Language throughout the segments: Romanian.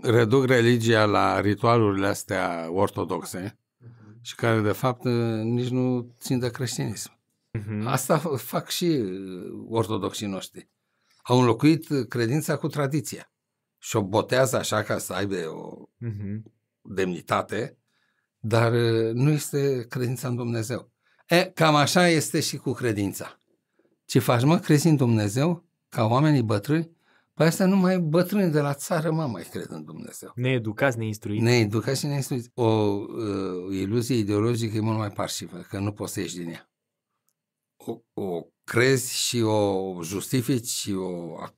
reduc religia la ritualurile astea ortodoxe mhm. și care, de fapt, ă, nici nu țin de creștinism. Uh-huh. Asta fac și ă, ortodoxii noștri. Au înlocuit credința cu tradiția și o botează așa ca să aibă o uh-huh. demnitate, dar ă, nu este credința în Dumnezeu. E, cam așa este și cu credința. Ce faci, mă? Crezi în Dumnezeu ca oamenii bătrâni Păi asta numai bătrâni de la țară, mă mai cred în Dumnezeu. Needucați, neinstruiți. Needucați și neinstruiți. O uh, iluzie ideologică e mult mai parșivă, că nu poți să ieși din ea. O, o crezi și o justifici și o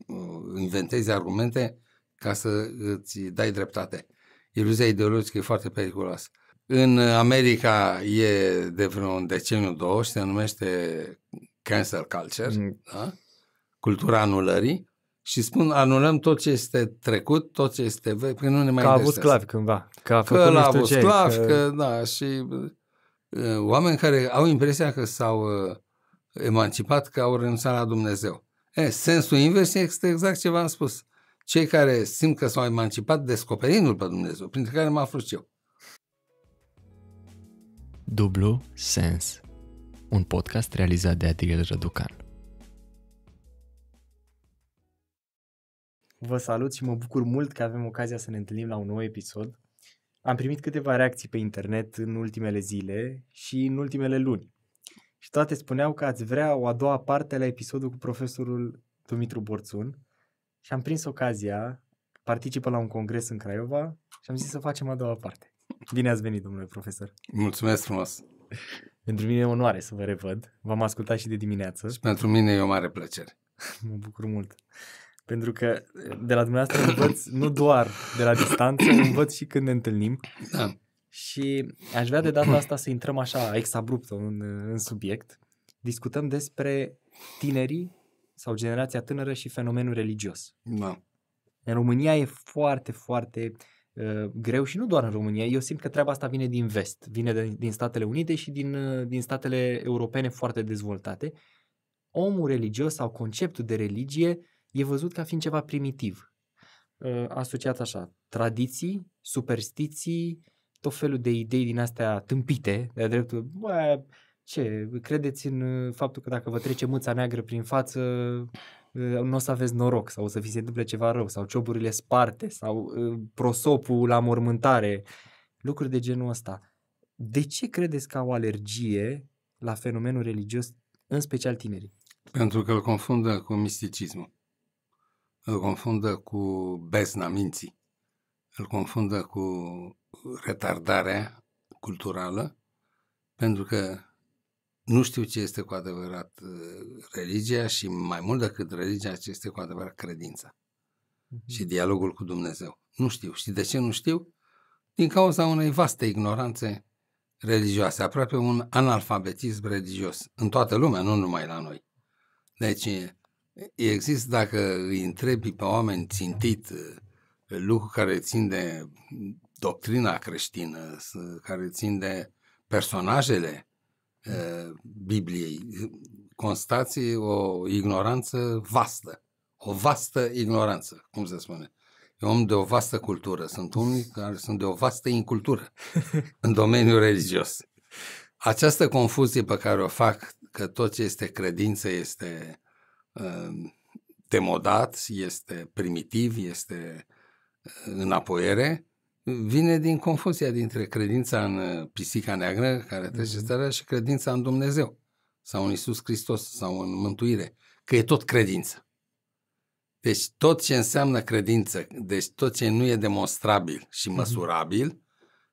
uh, inventezi argumente ca să îți dai dreptate. Iluzia ideologică e foarte periculoasă. În America e de vreun deceniu, două, și se numește cancel culture, mm. da? cultura anulării, și spun anulăm tot ce este trecut, tot ce este vechi, că nu ne mai Că a avut sclavi cândva. Că a făcut că l-a avut sclavi, că... că da, și uh, oameni care au impresia că s-au uh, emancipat, că au renunțat la Dumnezeu. Eh, sensul invers este exact ce v-am spus. Cei care simt că s-au emancipat descoperindu-L pe Dumnezeu, printre care mă aflu și eu. Dublu Sens, un podcast realizat de Adriel Răducan. Vă salut și mă bucur mult că avem ocazia să ne întâlnim la un nou episod. Am primit câteva reacții pe internet în ultimele zile și în ultimele luni. Și toate spuneau că ați vrea o a doua parte la episodul cu profesorul Dumitru Borțun și am prins ocazia, participă la un congres în Craiova și am zis să facem a doua parte. Bine ați venit, domnule profesor! Mulțumesc frumos! Pentru mine e onoare să vă revăd. V-am ascultat și de dimineață. Și pentru mine e o mare plăcere. mă bucur mult. Uh, pentru că de la dumneavoastră învăț nu doar de la distanță, învăț și când ne întâlnim. Da. Și aș vrea de data asta să intrăm așa exabrupt în, în subiect. Discutăm despre tinerii sau generația tânără și fenomenul religios. Da. În România e foarte, foarte uh, greu și nu doar în România. Eu simt că treaba asta vine din vest, vine de, din Statele Unite și din, uh, din statele europene foarte dezvoltate. Omul religios sau conceptul de religie uh, e văzut ca fiind ceva primitiv, ă, asociat așa, tradiții, superstiții, tot felul de idei din astea tâmpite, de-a dreptul, bă, ce, credeți în faptul că dacă vă trece mâța neagră prin față, ă, nu o să aveți noroc sau o să vi se întâmple ceva rău sau cioburile sparte sau ă, prosopul la mormântare, lucruri de genul ăsta. De ce credeți că au alergie la fenomenul religios, în special tinerii? Pentru că îl confundă cu misticismul îl confundă cu bezna minții, îl confundă cu retardarea culturală, pentru că nu știu ce este cu adevărat uh, religia și mai mult decât religia, ce este cu adevărat credința mm și dialogul cu Dumnezeu. Nu știu. Și de ce nu știu? Din cauza unei vaste ignoranțe religioase, aproape un analfabetism religios în toată lumea, nu numai la noi. Deci, Există, dacă îi întrebi pe oameni țintit eh, lucruri care țin de doctrina creștină, care țin de personajele eh, Bibliei, constați o ignoranță vastă, o vastă ignoranță, cum se spune. E om de o vastă cultură. Sunt unii care sunt de o vastă incultură în domeniul religios. Această confuzie pe care o fac că tot ce este credință este Ehm, demodat, este primitiv, este eh, în apoiere, vine din confuzia dintre credința în eh, pisica neagră care trece mhm. starea și credința în Dumnezeu sau în Isus Hristos sau în mântuire, că e tot credință. Deci tot ce înseamnă credință, deci tot ce nu e demonstrabil și mhm. măsurabil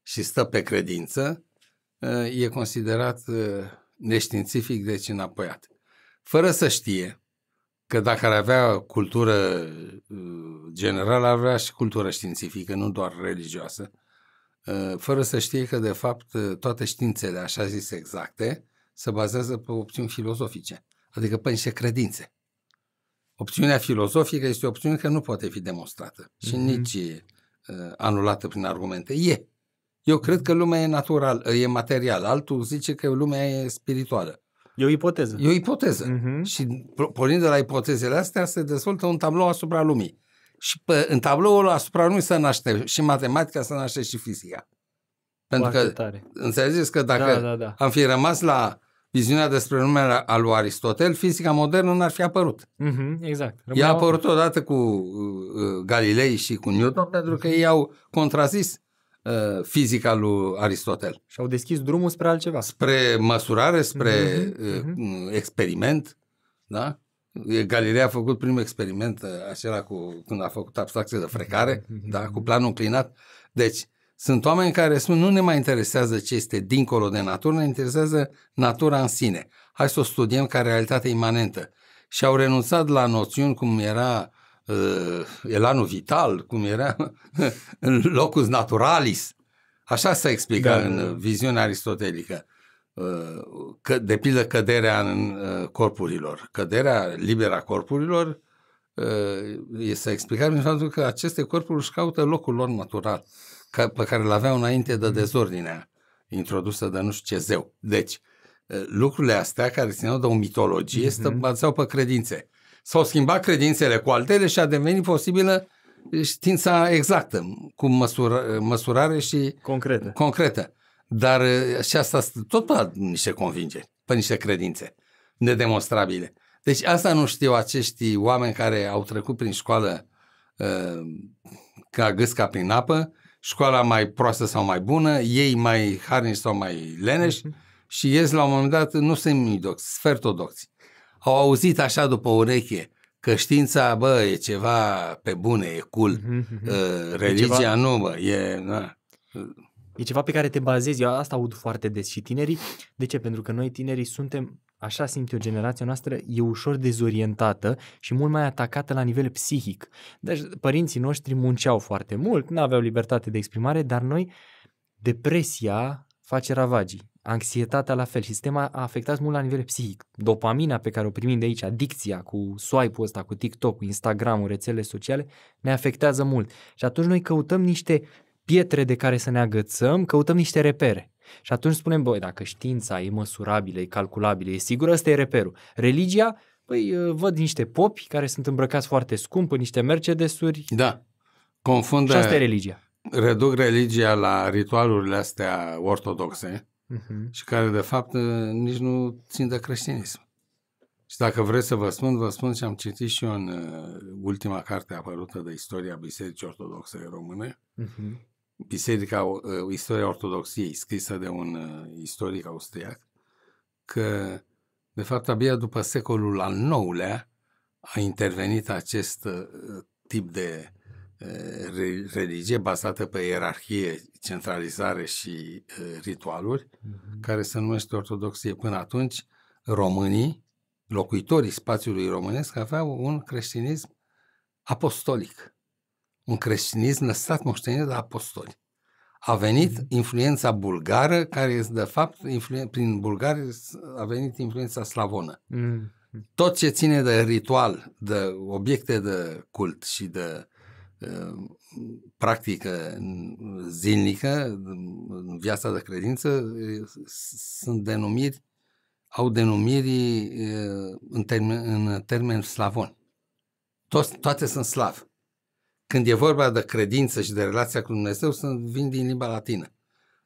și stă pe credință, eh, e considerat neștiințific, deci înapoiat. Fără să știe, că dacă ar avea cultură uh, generală, ar avea și cultură științifică, nu doar religioasă, uh, fără să știe că, de fapt, uh, toate științele, așa zis exacte, se bazează pe opțiuni filozofice, adică pe niște credințe. Opțiunea filozofică este o opțiune care nu poate fi demonstrată mm-hmm. și mhm. nici anulată prin argumente. E. Eu cred că lumea e natural, e material. Altul zice că lumea e spirituală. E o ipoteză. E o ipoteză. Uh-huh. Și pornind de la ipotezele astea, se dezvoltă un tablou asupra lumii. Și pe, în tabloul asupra lumii se naște și matematica, se naște și fizica. Pentru Foarte că, tare. înțelegeți că dacă da, da, da. am fi rămas la viziunea despre numele al lui Aristotel, fizica modernă n-ar fi apărut. Uh-huh, exact. Rămâneau... Ea a apărut odată cu uh, uh, Galilei și cu Newton, pentru că ei au contrazis Uh, fizica lui Aristotel. Și au deschis drumul spre altceva. Spre măsurare, spre mm-hmm. experiment, da? Galilei a făcut primul experiment uh, acela cu, când a făcut abstracție de frecare, mm-hmm. da? Mhm. cu planul înclinat. Deci, sunt oameni care spun nu ne mai interesează ce este dincolo de natură, ne interesează natura în sine. Hai să o studiem ca realitate imanentă. Și au renunțat la noțiuni cum era Eh, elanul vital, cum era, în locus naturalis. Așa s-a explicat da. în da. viziunea aristotelică. Eh, că, de pildă căderea în eh, corpurilor. Căderea liberă a corpurilor este explicat prin faptul că aceste corpuri își caută locul lor natural, ca, pe care îl aveau înainte de mm. dezordinea introdusă de nu știu ce zeu. Deci, lucrurile astea care țineau de o mitologie mm-hmm. se bazau pe credințe s-au schimbat credințele cu altele și a devenit posibilă știința exactă, cu măsura, măsurare și concretă. concretă. Dar uh, și asta tot pe niște convingeri, pe niște credințe nedemonstrabile. Deci asta nu știu acești oameni care au trecut prin școală uh, ca gâsca prin apă, școala mai proastă sau mai bună, ei mai harnici sau mai leneși mm-hmm. și ies la un moment dat, nu sunt ortodoxi, sfertodoxi au auzit așa după ureche că știința, bă, e ceva pe bune, e cool, mm-hmm. Mhm, uh, mhm. religia ă, e ceva... nu, bă, e... Na. E ceva pe care te bazezi, eu asta aud foarte des și tinerii. De ce? Pentru că noi tinerii suntem, așa simt eu, generația noastră e ușor dezorientată și mult mai atacată la nivel psihic. Deci părinții noștri munceau foarte mult, nu aveau libertate de exprimare, dar noi depresia face ravagii anxietatea la fel, sistema a afectat mult la nivel psihic. Dopamina pe care o primim de aici, adicția cu swipe-ul ăsta, cu TikTok, cu Instagram, rețelele sociale, ne afectează mult. Și atunci noi căutăm niște pietre de care să ne agățăm, căutăm niște repere. Și atunci spunem, băi, dacă știința e măsurabilă, e calculabilă, e sigură, ăsta e reperul. Religia, păi uh, văd niște popi care sunt îmbrăcați foarte scump în niște Mercedesuri. Da, confundă... Și asta e religia. Reduc religia la ritualurile astea ortodoxe, uh-huh. și care de fapt nici nu țin de creștinism. Și dacă vreți să vă spun, vă spun ce am citit și eu în uh, ultima carte apărută de istoria Bisericii Ortodoxe Române, uh-huh. Biserica, uh, istoria Ortodoxiei, scrisă de un uh, istoric austriac, că de fapt abia după secolul al IX-lea a intervenit acest uh, tip de Eh, religie bazată pe ierarhie, centralizare și eh, ritualuri, mm-hmm. care se numește ortodoxie. Până atunci, românii, locuitorii spațiului românesc, aveau un creștinism apostolic. Un creștinism lăsat moștenit de apostoli. A venit mm-hmm. influența bulgară, care este, de fapt, influen- prin bulgari a venit influența slavonă. Mm-hmm. Tot ce ține de ritual, de obiecte de cult și de practică zilnică, în viața de credință, sunt denumiri, au denumiri eh, în termen, în termen slavon. Toți, toate sunt slav. Când e vorba de credință și de relația cu Dumnezeu, sunt, vin din limba latină.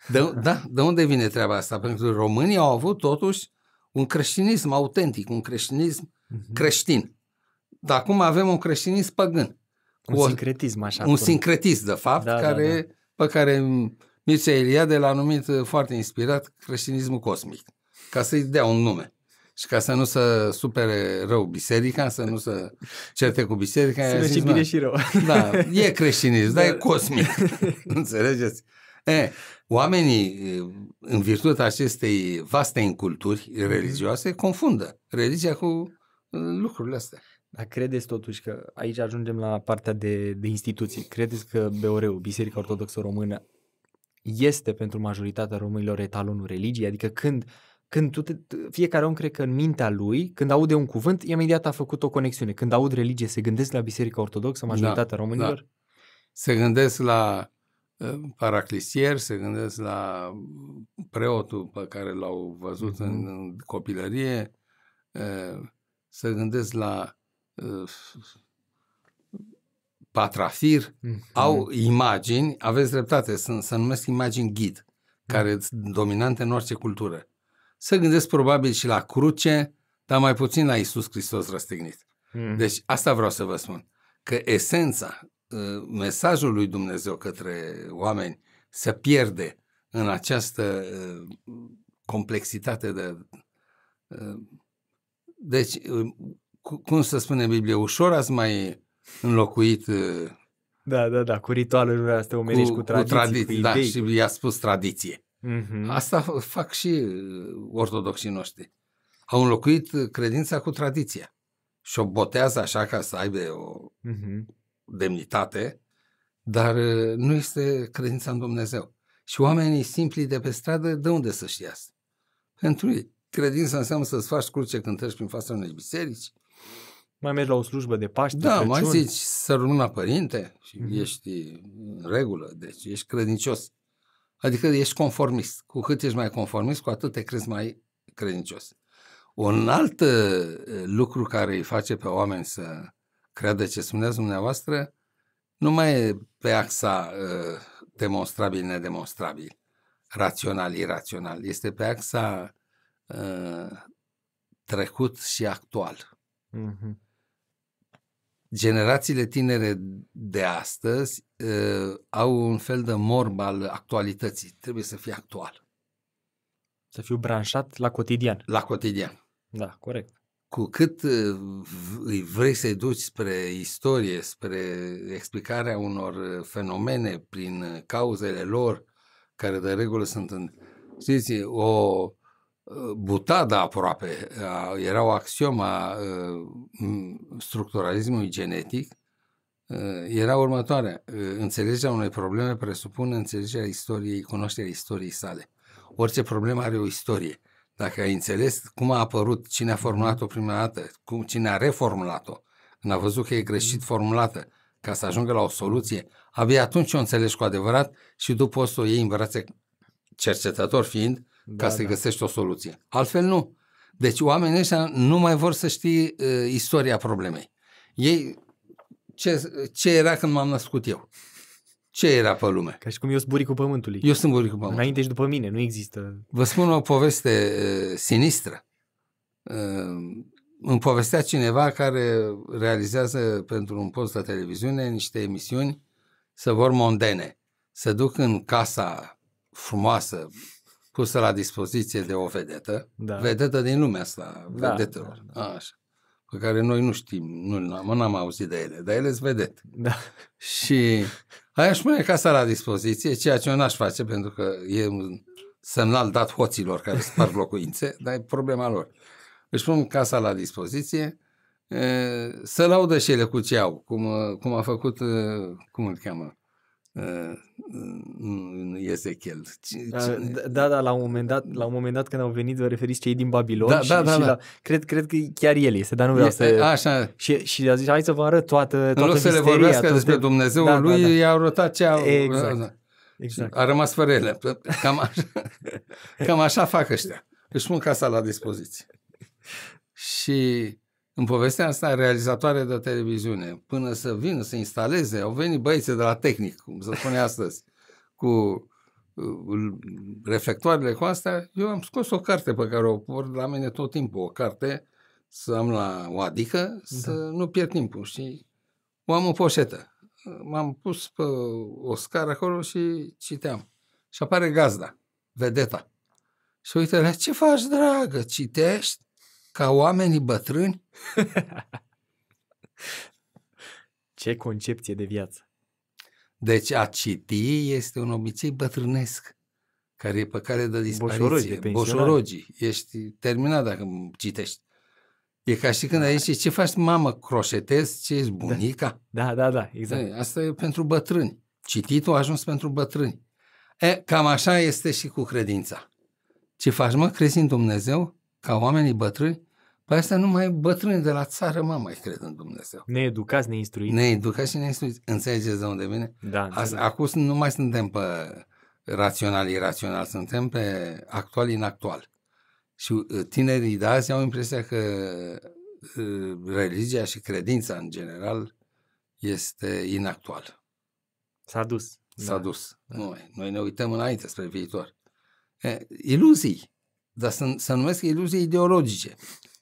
De, da, de unde vine treaba asta? Pentru că românii au avut totuși un creștinism autentic, un creștinism mhm. creștin. Dar acum avem un creștinism păgân. Un un sincretism, așa. Un cum. sincretism, de fapt, da, da care, da, da. pe care Mircea Eliade l-a numit foarte inspirat creștinismul cosmic, ca să-i dea un nume. Și ca să nu se supere rău biserica, să nu se certe cu biserica. Să și bine și rău. Da, e creștinism, dar e da. cosmic. Înțelegeți? E, oamenii, în virtutea acestei vaste inculturi religioase, confundă religia cu uh, lucrurile astea. Dar credeți totuși că aici ajungem la partea de, de instituții. Credeți că BOR-ul, Biserica Ortodoxă Română, este pentru majoritatea românilor etalonul religiei? Adică când, când tu te, fiecare om cred că în mintea lui, când aude un cuvânt, imediat a făcut o conexiune. Când aud religie, se gândesc la Biserica Ortodoxă, da, majoritatea da, românilor? Da. Se gândesc la uh, paraclisier, se gândesc la uh, preotul pe care l-au văzut mm-hmm. în copilărie, uh, se gândesc la patrafir, mm-hmm. au imagini, aveți dreptate, sunt, să numesc imagini ghid, care mm-hmm. sunt dominante în orice cultură. Să gândesc probabil și la cruce, dar mai puțin la Isus Hristos răstignit. Mm. Deci asta vreau să vă spun, că esența, ă, mesajul lui Dumnezeu către oameni se pierde în această ă, complexitate de... Ă, deci cum să spune Biblia, ușor ați mai înlocuit... Uh, da, da, da, cu ritualurile astea omenești, cu, cu tradiții, cu, tradiții, cu Da, și i-a spus tradiție. Mm-hmm. Asta fac și uh, ortodoxii noștri. Au înlocuit uh, credința cu tradiția și o botează așa ca să aibă o mm-hmm. demnitate, dar nu este credința în Dumnezeu. Și oamenii simpli de pe stradă, de unde să știe asta? Pentru ei, credința înseamnă să-ți faci cruce când treci prin fața unei biserici, mai mergi la o slujbă de Paște, Da, Crăciun. mai zici sărmâna părinte și mm-hmm. ești în regulă, deci ești credincios. Adică ești conformist. Cu cât ești mai conformist, cu atât te crezi mai credincios. Un alt uh, lucru care îi face pe oameni să creadă ce spuneați dumneavoastră nu mai e pe axa uh, demonstrabil-nedemonstrabil, rațional-irațional. Este pe axa uh, trecut și actual. Mm-hmm generațiile tinere de astăzi uh, au un fel de morb al actualității. Trebuie să fie actual. Să fiu branșat la cotidian. La cotidian. Da, corect. Cu cât ă, îi vrei să-i duci spre istorie, spre explicarea unor fenomene prin cauzele lor, care de regulă sunt în... Știți, o butada aproape, era o axioma structuralismului genetic, era următoare. Înțelegerea unei probleme presupune înțelegerea istoriei, cunoașterea istoriei sale. Orice problemă are o istorie. Dacă ai înțeles cum a apărut, cine a formulat-o mhm. prima dată, cum, cine a reformulat-o, când a văzut că e greșit mhm. formulată, ca să ajungă la o soluție, abia atunci o înțelegi cu adevărat și după o să o iei în brațe, cercetător fiind, da, ca să da. găsești o soluție. Altfel nu. Deci oamenii ăștia nu mai vor să știi uh, ă, istoria problemei. Ei, ce, ce era când m-am născut eu? Ce era pe lume? Ca și cum eu sunt buricul pământului. Eu sunt buricul pământului. Înainte și după mine, nu există... Vă spun o poveste uh, sinistră. Uh, îmi povestea cineva care realizează pentru un post de televiziune niște emisiuni să vor mondene. Să duc în casa frumoasă, pusă la dispoziție de o vedetă, da. vedetă din lumea asta, da, vedetelor, da, da. așa, pe care noi nu știm, nu am, n-am auzit de ele, dar ele sunt vedete. Da. Și își pune casa la dispoziție, ceea ce eu n-aș face, pentru că e un semnal dat hoților care spar locuințe, dar e problema lor. Își pun casa la dispoziție, e, să laudă și ele cu ce au, cum, cum a făcut, cum îl cheamă, Ă, ă, nu Ezechiel. Da da, da, da, la un moment dat, la un moment dat când au venit, vă referiți cei din Babilon da, și, da, da, și da. La, cred, cred că chiar el este, dar nu vreau este, să... Așa. Și, și a zis, hai să vă arăt toată, toată În loc să le vorbească toate... despre Dumnezeu da, da, lui, da, da. i a rotat ce au... Exact. Da. exact. A rămas fără ele. Cam așa, cam așa fac ăștia. Își pun casa la dispoziție. Și în povestea asta, realizatoare de televiziune, până să vină, să instaleze, au venit băieții de la tehnic, cum se spune astăzi, cu uh, reflectoarele cu astea, eu am scos o carte pe care o port la mine tot timpul, o carte să am la o adică, să da. nu pierd timpul, și O am o poșetă. M-am pus pe o scară acolo și citeam. Și apare gazda, vedeta. Și uite, ce faci, dragă? Citești? Ca oamenii bătrâni? Ce concepție de viață! Deci a citi este un obicei bătrânesc care e pe care dă dispariție. Boșorogii. Ești terminat dacă citești. E ca și când da. aici ce faci, mamă, croșetezi, ce ești da. bunica? Da, da, da, da exact. Da, asta e pentru bătrâni. Cititul a ajuns pentru bătrâni. E, cam așa este și cu credința. Ce faci, mă, crezi în Dumnezeu ca oamenii bătrâni? Păi asta numai bătrâni de la țară, mă, mai cred în Dumnezeu. Needucați, neinstruiți. Needucați și neinstruiți. Înțelegeți de unde vine? Da. Asta, acum nu mai suntem pe rațional, irațional, suntem pe actual, inactual. Și uh, tinerii de azi au impresia că uh, religia și credința în general este inactual. S-a dus. S-a da. dus. Da. Noi, noi ne uităm înainte spre viitor. E, iluzii, dar să, să numesc iluzii ideologice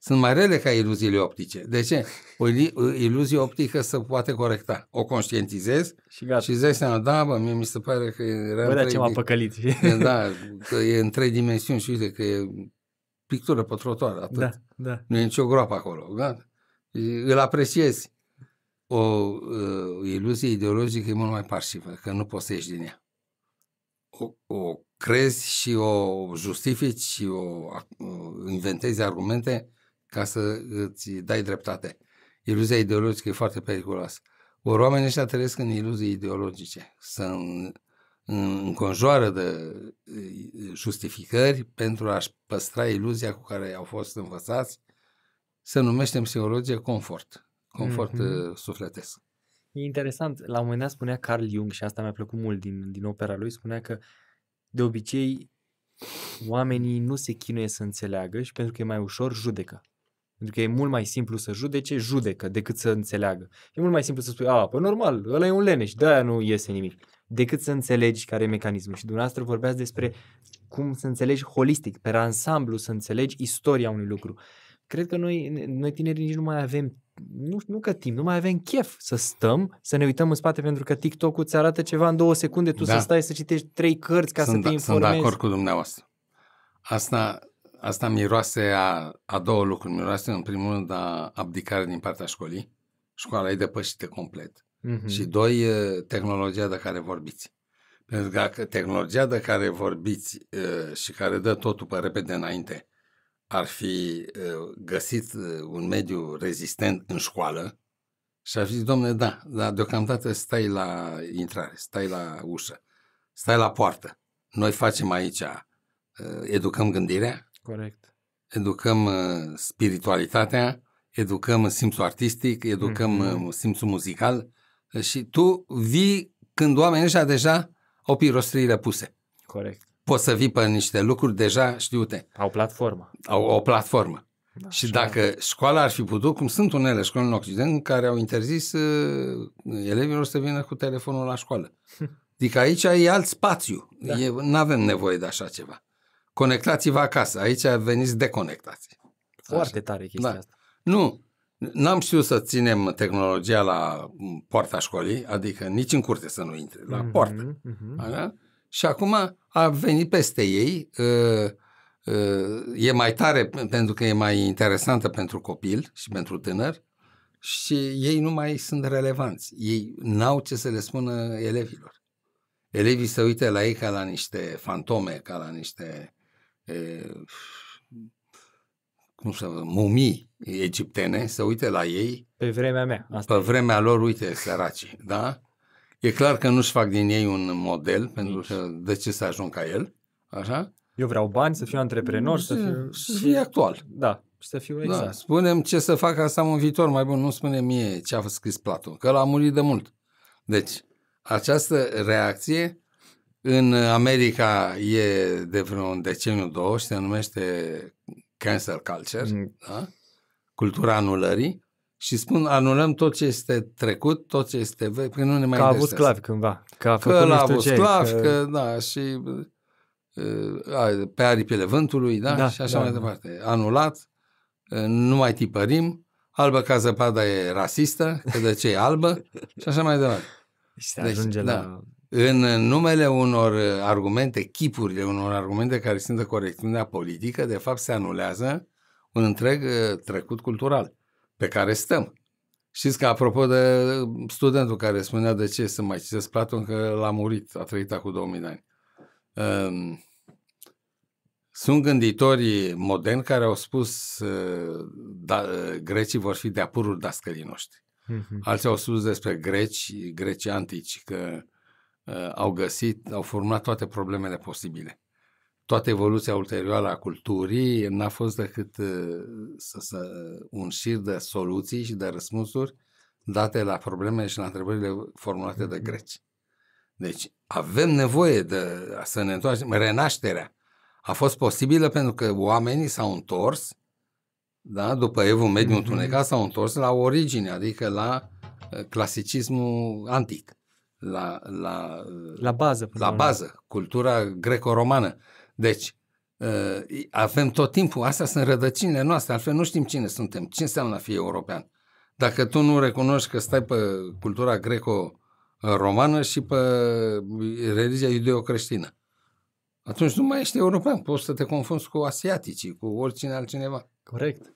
sunt mai rele ca iluziile optice. De ce? O iluzie optică se poate corecta. O conștientizezi și, gata. și îți dai seama, da, bă, mie mi se pare că e... Bă, dar ce m-a păcălit. Da, că e în trei dimensiuni și uite că e pictură pe trotuar, atât. Da, da. Nu e nicio groapă acolo, da? Îl apreciezi. O uh, iluzie ideologică e mult mai parșivă, că nu poți să ieși din ea. O, o crezi și o justifici și o, o inventezi argumente ca să îți dai dreptate. Iluzia ideologică e foarte periculoasă. Ori oamenii ăștia trăiesc în iluzii ideologice, să înconjoară de justificări pentru a-și păstra iluzia cu care au fost învățați, se numește în psihologie confort, confort mm-hmm. sufletesc. E interesant, la un moment dat spunea Carl Jung și asta mi-a plăcut mult din, din opera lui, spunea că de obicei oamenii nu se chinuie să înțeleagă și pentru că e mai ușor judecă. Pentru că e mult mai simplu să judece, judecă, decât să înțeleagă. E mult mai simplu să spui, a, păi normal, ăla e un leneș, de-aia nu iese nimic. Decât să înțelegi care e mecanismul. Și dumneavoastră vorbeați despre cum să înțelegi holistic, pe ansamblu, să înțelegi istoria unui lucru. Cred că noi, noi tinerii nici nu mai avem nu, nu că timp, nu mai avem chef să stăm, să ne uităm în spate pentru că TikTok-ul îți arată ceva în două secunde, tu da. să stai să citești trei cărți ca sunt, să te informezi. Da, sunt de acord cu dumneavoastră. Asta asta miroase a, a două lucruri. Miroase, în primul rând, a abdicare din partea școlii. Școala e depășită complet. Uh-huh. Și doi, tehnologia de care vorbiți. Pentru că dacă tehnologia de care vorbiți și care dă totul pe repede înainte ar fi găsit un mediu rezistent în școală, și fi zis, domne, da, dar deocamdată stai la intrare, stai la ușă, stai la poartă. Noi facem aici, educăm gândirea, Corect. Educăm uh, spiritualitatea, educăm simțul artistic, educăm mm-hmm. simțul muzical uh, și tu vii când oamenii ăștia deja au pirostriile puse. Corect. Poți să vii pe niște lucruri deja știute. Au platformă. Au o platformă. Da, și dacă e. școala ar fi putut, cum sunt unele școli în Occident care au interzis uh, elevilor să vină cu telefonul la școală. Adică aici e alt spațiu. Da. Nu avem nevoie de așa ceva conectați-vă acasă. Aici veniți deconectați. Foarte Așa. tare chestia da. asta. Nu, n-am știut să ținem tehnologia la mm, poarta școlii, adică nici în curte să nu intre, la mm-hmm, poartă. Mm-hmm. Și acum a venit peste ei, ă, ă, e mai tare pentru că e mai interesantă pentru copil și pentru tânăr și ei nu mai sunt relevanți. Ei n-au ce să le spună elevilor. Elevii se uită la ei ca la niște fantome, ca la niște cum să vă, mumii egiptene, să uite la ei. Pe vremea mea. Asta pe e. vremea lor, uite, săraci, da? E clar că nu-și fac din ei un model, Nici. pentru că de ce să ajung ca el, așa? Eu vreau bani, să fiu antreprenor, să mm, fiu... Să fie actual. Da, să fiu da, exact. Da, spunem ce să fac asta în viitor mai bun, nu spune mie ce a scris Platon, că l-a murit de mult. Deci, această reacție în America e de un deceniu, două, se numește cancel culture, mm. da? cultura anulării, și spun anulăm tot ce este trecut, tot ce este vechi, că nu ne mai Că a avut sclavi cândva. Că a făcut că l-a avut sclav, că... că da, și uh, pe aripile vântului, da, da și așa da, mai da. departe. Anulat, uh, nu mai tipărim, albă ca zăpada e rasistă, că de ce e albă, și așa mai departe. Și se deci, ajunge da. la în numele unor uh, argumente, chipurile unor argumente care sunt de corectiunea politică, de fapt se anulează un întreg uh, trecut cultural pe care stăm. Știți că, apropo de uh, studentul care spunea de ce să mai citesc Platon, că l-a murit, a trăit acum 2000 de ani. Um, sunt gânditorii moderni care au spus da, grecii vor fi de-a pururi dascălii noștri. Mhm. Alții au spus despre greci, greci antici, că Uh, au găsit, au formulat toate problemele posibile. Toată evoluția ulterioară a culturii n-a fost decât uh, să, să, un șir de soluții și de răspunsuri date la problemele și la întrebările formulate de greci. Deci avem nevoie de să ne întoarcem. Renașterea a fost posibilă pentru că oamenii s-au întors da? după evul mediu mhm. întunecat s-au întors la origine, adică la uh, clasicismul antic la, la, la bază. La bază, cultura greco-romană. Deci, ă, avem tot timpul, astea sunt rădăcinile noastre, altfel nu știm cine suntem, ce înseamnă a fi european. Dacă tu nu recunoști că stai pe cultura greco-romană și pe religia iudeo-creștină, atunci nu mai ești european, poți să te confunzi cu asiaticii, cu oricine altcineva. Corect.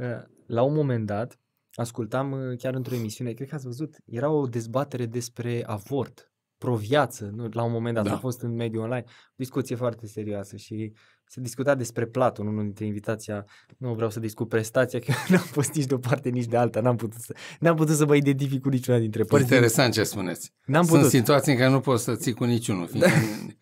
Ă, la un moment dat, ascultam uh, chiar într-o emisiune, cred că ați văzut, era o dezbatere despre avort, proviață, nu, la un moment dat da. a fost în mediul online, discuție foarte serioasă și se discuta despre Platon, unul dintre invitația, nu vreau să discut prestația, că n-am fost nici de o parte, nici de alta, n-am putut să, n-am putut să mă identific cu niciuna dintre părți. Interesant ce spuneți. N-am putut. Sunt situații în care nu poți să ții cu niciunul, fiindcă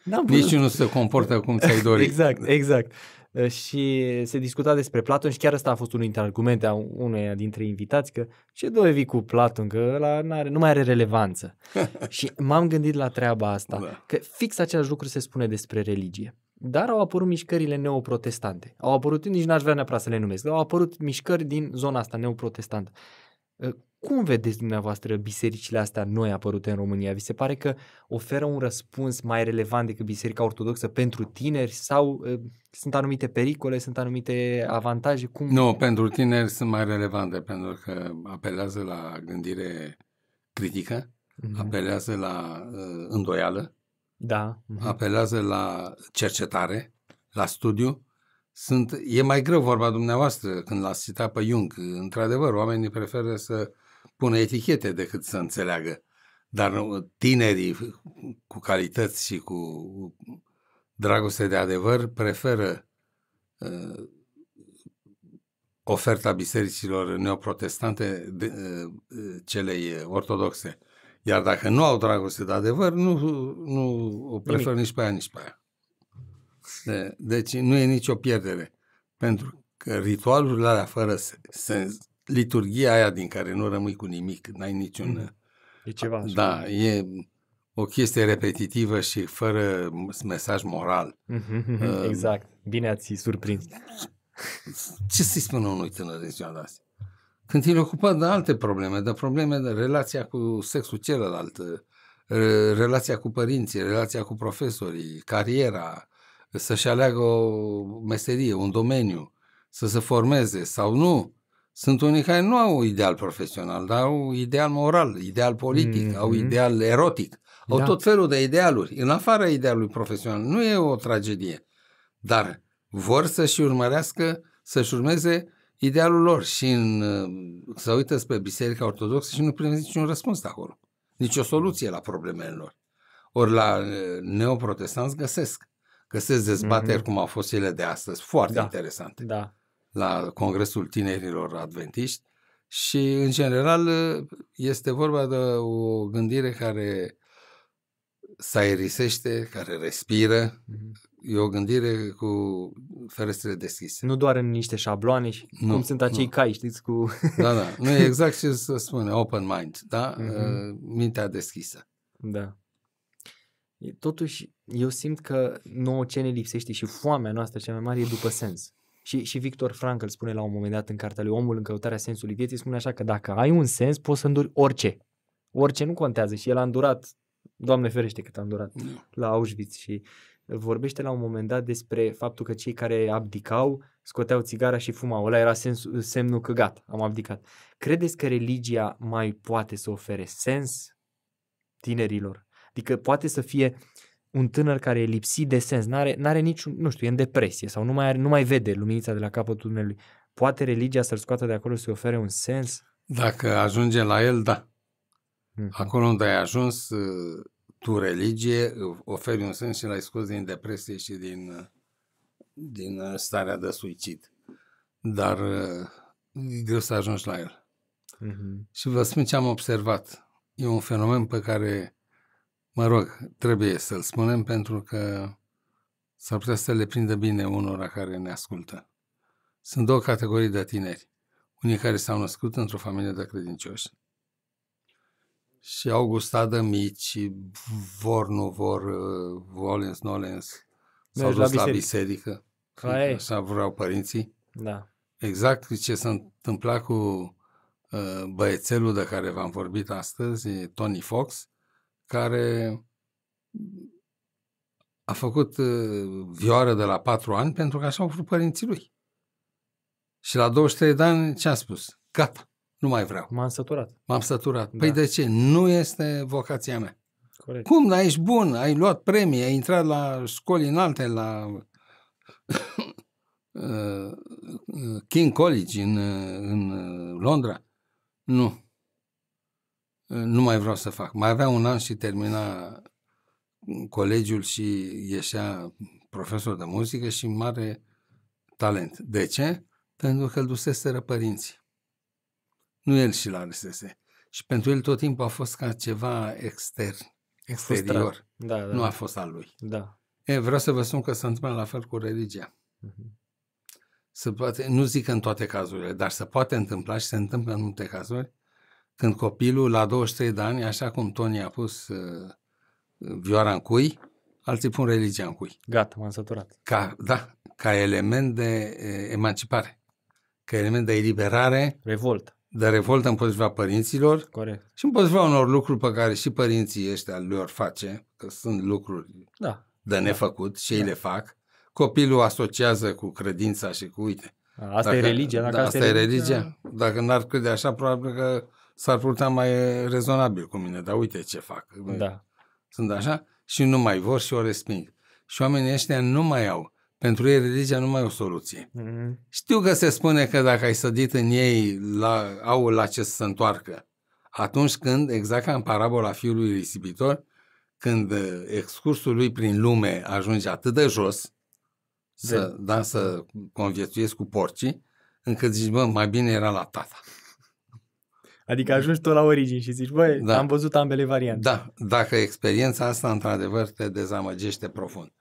n niciunul se comportă cum ți-ai dorit. exact, exact. Ă, și se discuta despre Platon și chiar ăsta a fost unul dintre argumente a uneia dintre invitați că ce vii cu Platon, că ăla n-are, nu mai are relevanță. și m-am gândit la treaba asta, da. că fix același lucru se spune despre religie. Dar au apărut mișcările neoprotestante. Au apărut, nici n-aș vrea neapărat să le numesc, dar au apărut mișcări din zona asta neoprotestantă. Ă, cum vedeți dumneavoastră bisericile astea noi apărute în România? Vi se pare că oferă un răspuns mai relevant decât Biserica Ortodoxă pentru tineri sau ă, sunt anumite pericole, sunt anumite avantaje? Cum... Nu, pentru tineri sunt mai relevante pentru că apelează la gândire critică, mm-hmm. apelează la uh, îndoială, da. Mm-hmm. apelează la cercetare, la studiu. Sunt, e mai greu vorba dumneavoastră când l-ați citat pe Jung. Într-adevăr, oamenii preferă să pună etichete decât să înțeleagă. Dar tinerii cu calități și cu dragoste de adevăr preferă uh, oferta bisericilor neoprotestante de, uh, celei ortodoxe. Iar dacă nu au dragoste de adevăr, nu, nu o preferă Nimic. nici pe aia, nici pe aia. De, deci nu e nicio pierdere. Pentru că ritualurile alea fără sens liturgia aia din care nu rămâi cu nimic, n-ai niciun... Mm-hmm. E ceva. Da, e o chestie repetitivă și fără mesaj moral. Mm-hmm, exact. Bine ați surprins. Ce să-i spună unui tânăr în ziua de azi? Când e ocupă de alte probleme, de probleme de relația cu sexul celălalt, uh, relația cu părinții, relația cu profesorii, cariera, să-și aleagă o meserie, un domeniu, să se formeze sau nu, sunt unii care nu au ideal profesional, dar au ideal moral, ideal politic, mm-hmm. au mhm. ideal erotic, au da. tot felul de idealuri. În afara idealului profesional nu e o tragedie, dar vor să-și urmărească, să-și urmeze idealul lor și în, să uită spre Biserica Ortodoxă și nu primesc niciun răspuns de acolo, nicio soluție la problemele lor. Ori la neoprotestanți găsesc. Găsesc dezbateri mm-hmm. cum au fost ele de astăzi, foarte da. interesante. Da la Congresul Tinerilor Adventiști și, în general, este vorba de o gândire care s aerisește, care respiră. Mhm. E o gândire cu ferestrele deschise. Nu doar în niște șabloane, nu, cum sunt acei nu. cai, știți, cu... Da, da, nu e exact ce să spune, open mind, da? Mm-hmm. Mintea deschisă. Da. Totuși, eu simt că nouă ce ne lipsește și foamea noastră cea mai mare e după sens. Și, și Victor Frankl spune la un moment dat în cartea lui Omul în căutarea sensului vieții, spune așa că dacă ai un sens, poți să înduri orice. Orice nu contează și el a îndurat, Doamne ferește cât a îndurat, mm. la Auschwitz și vorbește la un moment dat despre faptul că cei care abdicau scoteau țigara și fumau. Ăla era sens, semnul că gata, am abdicat. Credeți că religia mai poate să ofere sens tinerilor? Adică poate să fie uh, un tânăr care e lipsit de sens, n-are, n-are niciun, nu știu, e în depresie sau nu mai, are, nu mai vede luminița de la capătul tunelului. Poate religia să-l scoată de acolo să ofere un sens? Dacă ajunge la el, da. Mm-hmm. Acolo unde ai ajuns, tu religie, oferi un sens și l-ai scos din depresie și din, din starea de suicid. Dar e greu să ajungi la el. Mm-hmm. Și vă spun ce am observat. E un fenomen pe care Mă rog, trebuie să-l spunem pentru că s-ar putea să le prindă bine unora care ne ascultă. Sunt două categorii de tineri. Unii care s-au născut într-o familie de credincioși și au gustat de mici, vor, nu vor, uh, volens, nolens, s-au dus la biserică. La biserică așa vreau părinții. Da. Exact ce s-a întâmplat cu uh, băiețelul de care v-am vorbit astăzi, Tony Fox, care a făcut uh, vioară de la patru ani pentru că așa au vrut părinții lui. Și la 23 de ani ce a spus? Gata, nu mai vreau. M-am săturat. M-am săturat. Păi da. de ce? Nu este vocația mea. Corect. Cum? Dar ești bun, ai luat premii, ai intrat la școli înalte, la uh, uh, King College în, în Londra. Nu nu mai vreau să fac. Mai avea un an și termina colegiul și ieșea profesor de muzică și mare talent. De ce? Pentru că îl duseseră părinții. Nu el și l aresese. Și pentru el tot timpul a fost ca ceva extern, exterior. Da, da. Nu a fost al lui. Da. E, vreau să vă spun că se întâmplă la fel cu religia. Uh-huh. Se poate, nu zic în toate cazurile, dar se poate întâmpla și se întâmplă în multe cazuri când copilul la 23 de ani, așa cum Tony a pus uh, uh, vioara în cui, alții pun religia în cui. Gata, m-am săturat. Ca, da, ca element de uh, emancipare, ca element de eliberare. Revolt. De revoltă împotriva părinților. Corect. Și împotriva unor lucruri pe care și părinții ăștia lor face, că sunt lucruri da. de da. nefăcut da. și ei da. le fac. Copilul asociază cu credința și cu, uite, Asta dacă, e religia. Dacă da, asta, asta e religia. religia. Dacă n-ar crede așa, probabil că s-ar purta mai rezonabil cu mine, dar uite ce fac. Da. Sunt așa și nu mai vor și o resping. Și oamenii ăștia nu mai au. Pentru ei religia nu mai e o soluție. Mm-hmm. Știu că se spune că dacă ai sădit în ei, la, au la ce să se întoarcă. Atunci când, exact ca în parabola fiului risipitor, când excursul lui prin lume ajunge atât de jos, să, da, să conviețuiesc cu porcii, încât zici, bă, mai bine era la tata. Adică ajungi tot la origini și zici, băi, da. am văzut ambele variante. Da, dacă experiența asta într-adevăr te dezamăgește profund.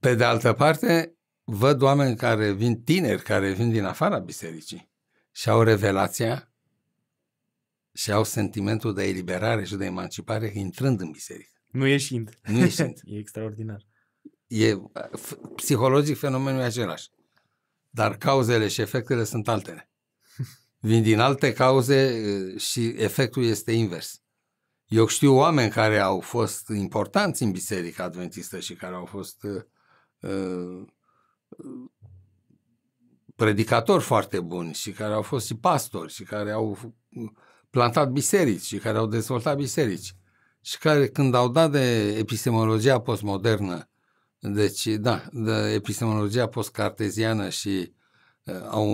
Pe de altă parte, văd oameni care vin, tineri care vin din afara bisericii și au revelația și au sentimentul de eliberare și de emancipare intrând în biserică. Nu ieșind. Nu ieșind. e extraordinar. E psihologic fenomenul e același. Dar cauzele și efectele sunt altele vin din alte cauze și efectul este invers. Eu știu oameni care au fost importanți în Biserica Adventistă și care au fost uh, predicatori foarte buni și care au fost și pastori și care au plantat biserici și care au dezvoltat biserici și care când au dat de epistemologia postmodernă, deci da, de epistemologia postcarteziană și Uh, au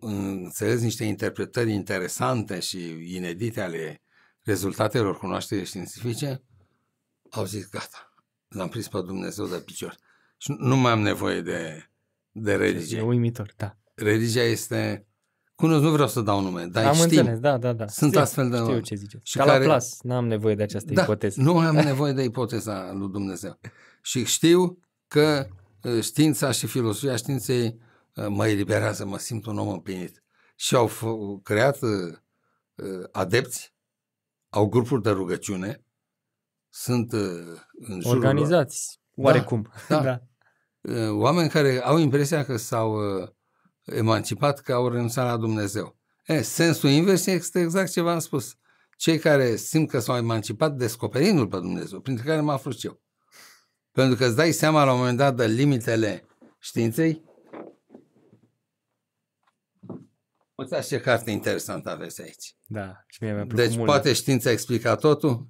înțeles niște interpretări interesante și inedite ale rezultatelor cunoașterii științifice, au zis gata, l-am prins pe Dumnezeu de picior. Și nu mai am nevoie de, de religie. E uimitor, da. Religia este... Cunosc, nu vreau să dau nume, dar Am știm. înțeles, da, da, da. Sunt știu, astfel de Știu ce ziceți. Și Ca care... la plas, nu am nevoie de această da, ipoteză. Nu am nevoie de ipoteza lui Dumnezeu. Și știu că uh, știința și filosofia științei uh, mă eliberează, mă simt un om împlinit. Și au f- creat uh, uh, adepți, au grupuri de rugăciune, sunt uh, în jurul Organizați, lor. Da, oarecum. Da, da. da. Oameni care au impresia că s-au emancipat, că au renunțat la Dumnezeu. E, sensul invers este exact ce v-am spus. Cei care simt că s-au emancipat descoperindu-L pe Dumnezeu, printre care mă aflu și eu. Pentru că îți dai seama la un moment dat de limitele științei, Uite ce carte interesantă aveți aici. Da, și mie mi-a plăcut Deci mult. poate știința explica totul.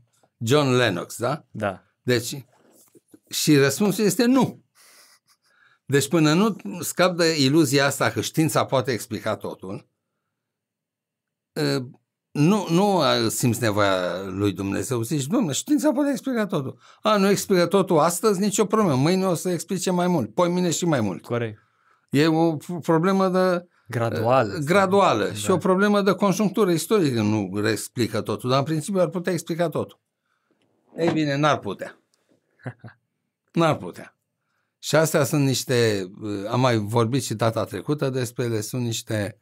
John Lennox, da? Da. Deci și răspunsul este nu. Deci până nu scap de iluzia asta că știința poate explica totul, nu, nu simți nevoia lui Dumnezeu. Zici, Doamne, știința poate explica totul. A, nu explică totul astăzi, nicio problemă. Mâine o să explice mai mult, poi mine și mai mult. Corect. E o problemă de Graduală. Eh, Graduală. Și da. o problemă de conjunctură istorică nu explică totul, dar în principiu ar putea explica totul. Ei bine, n-ar putea. N-ar putea. Și astea sunt niște, eh, am mai vorbit și data trecută despre ele, sunt niște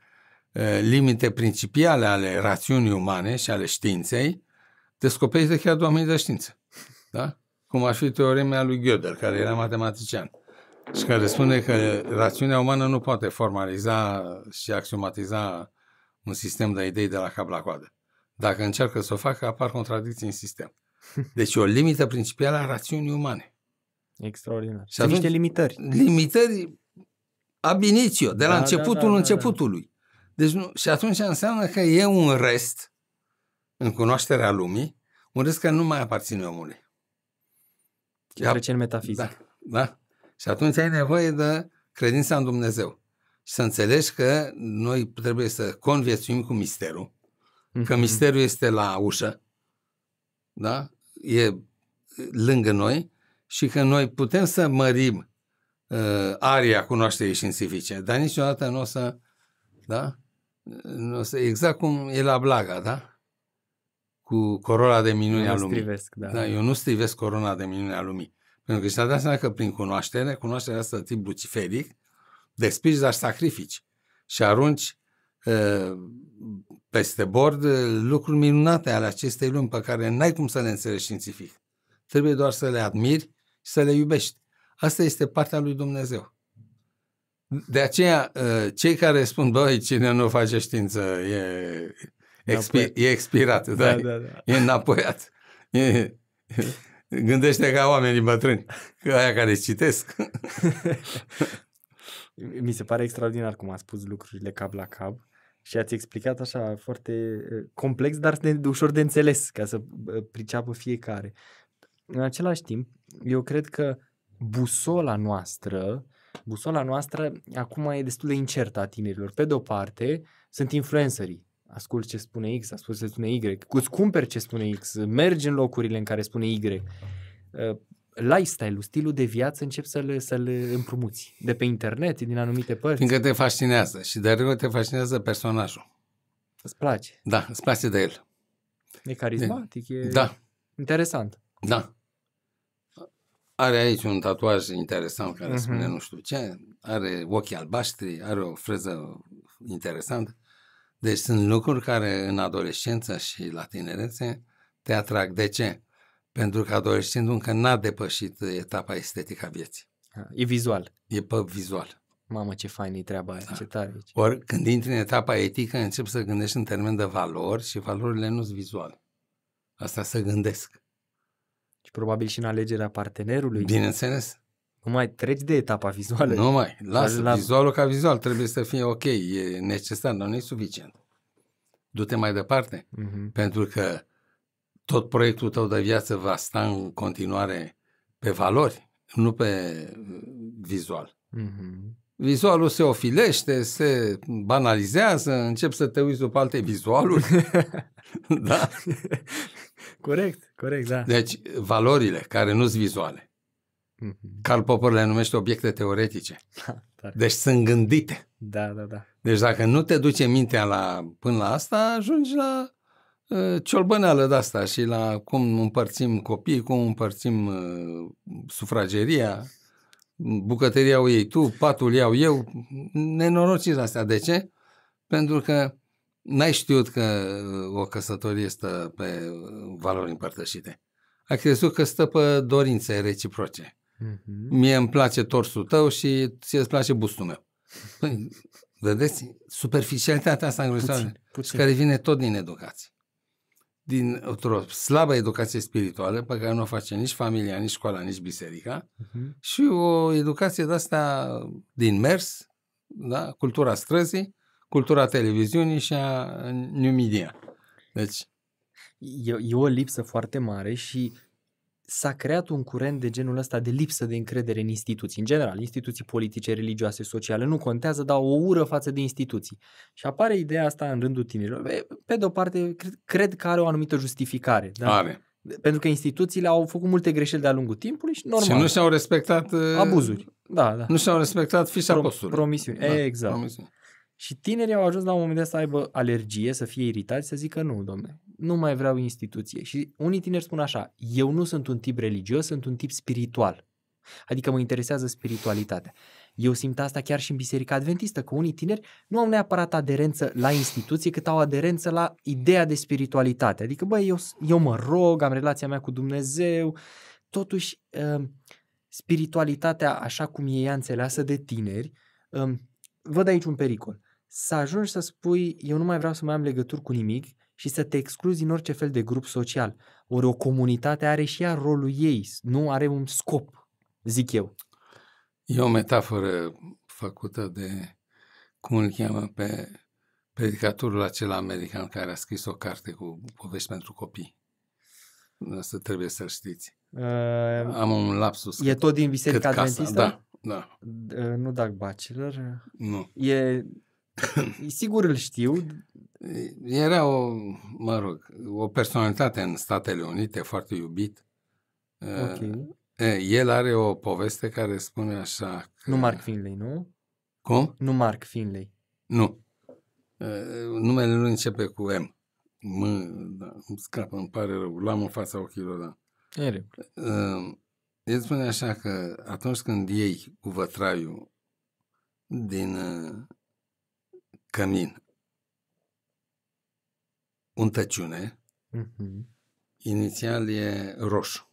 eh, limite principiale ale rațiunii umane și ale științei, descoperite chiar de oamenii de știință. Da? Cum ar fi teorema lui Gödel, care era matematician și care spune că rațiunea umană nu poate formaliza și axiomatiza un sistem de idei de la cap la coadă. Dacă încearcă să o facă, apar contradicții în sistem. Deci o limită principală a rațiunii umane. Extraordinar. Și atunci, niște limitări. Limitări ab de la da, începutul da, da, da, începutului. Da, da. Deci nu, și atunci înseamnă că e un rest în cunoașterea lumii, un rest care nu mai aparține omului. Ce trece în metafizic. Da, da. Și atunci ai nevoie de credința în Dumnezeu. Și să înțelegi că noi trebuie să conviețuim cu misterul, mm-hmm. că mhm. misterul este la ușă, da? e lângă noi și că noi putem să mărim uh, aria cunoașterii științifice, dar niciodată nu o să, da? Nu o să, exact cum e la blaga, da? Cu corona de minune a lumii. Strivesc, da. da. Eu nu strivesc corona de minune a lumii. Pentru că și-a dat seama că prin cunoaștere, cunoașterea asta de tip luciferic, despici, dar sacrifici și arunci ă, peste bord ă, lucruri minunate ale acestei lumi pe care n-ai cum să le înțelegi științific. Trebuie doar să le admiri și să le iubești. Asta este partea lui Dumnezeu. De aceea, ă, cei care spun, băi, cine nu face știință e, expi- e expirat, da, da, da, da. e înapoiat. E, Gândește ca oamenii bătrâni, că aia care citesc. Mi se pare extraordinar cum a spus lucrurile cap la cap și ați explicat așa foarte eh, complex, dar de, ușor de înțeles, ca să eh, priceapă fiecare. În același timp, eu cred că busola noastră, busola noastră acum e destul de incertă a tinerilor. Pe de o parte, sunt influencerii ascult ce spune X, ascult ce spune Y, îți cumperi ce spune X, mergi în locurile în care spune Y. Uh, lifestyle-ul, stilul de viață încep să-l, să-l împrumuți de pe internet, din anumite părți. Fiindcă te fascinează și de regulă te fascinează personajul. Îți place. Da, îți place de el. E carismatic, e da. interesant. Da. Are aici un tatuaj interesant care uh-huh. spune nu știu ce, are ochii albaștri, are o freză interesantă. Deci sunt lucruri care în adolescență și la tinerețe te atrag. De ce? Pentru că adolescentul încă n-a depășit etapa estetică a vieții. Ah, e vizual. E pe vizual. Mamă, ce fain e treaba aia, da. ce tare. Ce... Ori când intri în etapa etică, începi să gândești în termen de valori și valorile nu sunt vizuale. Asta să gândesc. Și probabil și în alegerea partenerului. Bineînțeles. Nu mai treci de etapa vizuală. Nu mai, lasă la... vizualul ca vizual, trebuie să fie ok, e necesar, dar nu e suficient. Du-te mai departe, uh-huh. pentru că tot proiectul tău de viață va sta în continuare pe valori, nu pe uh, vizual. Uh-huh. Vizualul se ofilește, se banalizează, începi să te uiți după alte vizualuri. da? corect, corect, da. Deci, valorile care nu sunt vizuale, Karl mhm. Popper le numește obiecte teoretice. Da, deci sunt gândite. Da, da, da. Deci dacă nu te duce mintea la, până la asta, ajungi la uh, ciolbăneală de asta și la cum împărțim copiii, cum împărțim uh, sufrageria, bucătăria o iei tu, patul iau eu, nenorociți astea. De ce? Pentru că n-ai știut că ă, o căsătorie stă pe valori împărtășite. Ai crezut că stă pe dorințe reciproce. Mm-hmm. Mie îmi place torsul tău și ție îți place bustul meu. Păi, vedeți? Superficialitatea asta îngrozitoare, care vine tot din educație. Din o slabă educație spirituală, pe care nu o face nici familia, nici școala, nici biserica, uh-huh. și o educație de asta din mers, da? cultura străzii, cultura televiziunii și a new media. Deci, e, e o lipsă foarte mare și s-a creat un curent de genul ăsta de lipsă de încredere în instituții, în general, instituții politice, religioase, sociale, nu contează, dar o ură față de instituții. Și apare ideea asta în rândul tinerilor. Pe de o parte, cred, cred că are o anumită justificare. Da? Are. Pentru că instituțiile au făcut multe greșeli de-a lungul timpului și normal. Și nu și-au respectat... Abuzuri. Uh, da, da. Nu și-au respectat fișa Pro- postului. Promisiuni. Da, exact. Promisiuni. Și tinerii au ajuns la un moment dat să aibă alergie, să fie iritați, să zică nu, domne, nu mai vreau instituție. Și unii tineri spun așa, eu nu sunt un tip religios, sunt un tip spiritual. Adică mă interesează spiritualitatea. Eu simt asta chiar și în Biserica Adventistă, că unii tineri nu au neapărat aderență la instituție, cât au aderență la ideea de spiritualitate. Adică, băi, eu, eu mă rog, am relația mea cu Dumnezeu. Totuși, ehm, spiritualitatea, așa cum e ea înțeleasă de tineri, ehm, văd aici un pericol să ajungi să spui eu nu mai vreau să mai am legături cu nimic și să te excluzi din orice fel de grup social. Ori o comunitate are și ea rolul ei, nu are un scop, zic eu. E o metaforă făcută de, cum îl cheamă, pe predicatorul acela american care a scris o carte cu povești pentru copii. Asta trebuie să știți. Uh, Am un lapsus. E cât, tot din Biserica Adventistă? Da, da. Uh, nu Doug Bachelor. Nu. E Sigur îl știu. Era o, mă rog, o personalitate în Statele Unite foarte iubit. Okay. El are o poveste care spune așa că... Nu Mark Finley, nu? Cum? Nu Mark Finley. Nu. Numele lui începe cu M. Mă, da, îmi scapă, îmi pare rău. L-am în fața ochilor, da. Ere. El spune așa că atunci când iei cu vătraiul din Cămin. Un tăciune. Uh-huh. Inițial e roșu.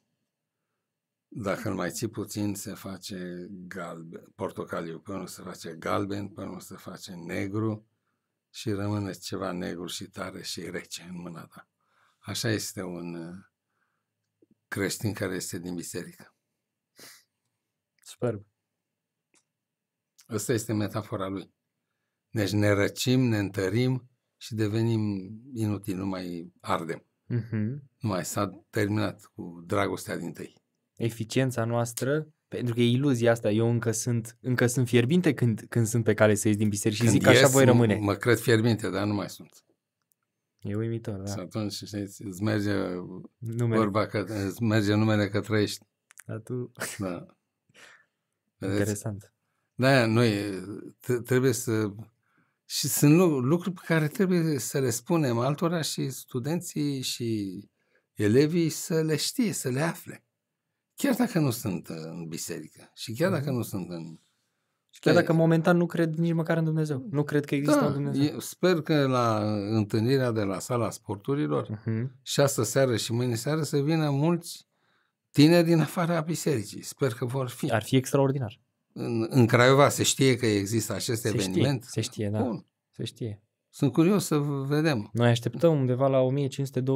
Dacă îl mai ții puțin, se face galben, portocaliu, până se face galben, până se face negru și rămâne ceva negru și tare și rece în mâna ta. Așa este un uh, creștin care este din biserică. Superb. Asta este metafora lui. Deci ne răcim, ne întărim și devenim inutili, nu mai ardem. Mm-hmm. Nu mai s-a terminat cu dragostea din tăi. Eficiența noastră pentru că e iluzia asta, eu încă sunt, încă sunt fierbinte când, când sunt pe cale să ies din biserică și când zic că așa voi rămâne. M- mă cred fierbinte, dar nu mai sunt. E uimitor, da. Și atunci, știți, îți merge numele. vorba că îți merge numele că trăiești. Dar tu... Da. Interesant. Da, noi trebuie să și sunt lucruri pe care trebuie să le spunem altora și studenții și elevii să le știe, să le afle. Chiar dacă nu sunt în biserică și chiar dacă mhm. nu sunt în... Și chiar dacă momentan nu cred nici măcar în Dumnezeu. Nu cred că există da, un Dumnezeu. Eu sper că la întâlnirea de la sala sporturilor, uh-huh. Mhm. și astă seară și mâine seară, să vină mulți tineri din afara bisericii. Sper că vor fi. Ar fi extraordinar în, în Craiova se știe că există acest se eveniment? Știe, se știe, da. Bun. Se știe. Sunt curios să vedem. Noi așteptăm undeva la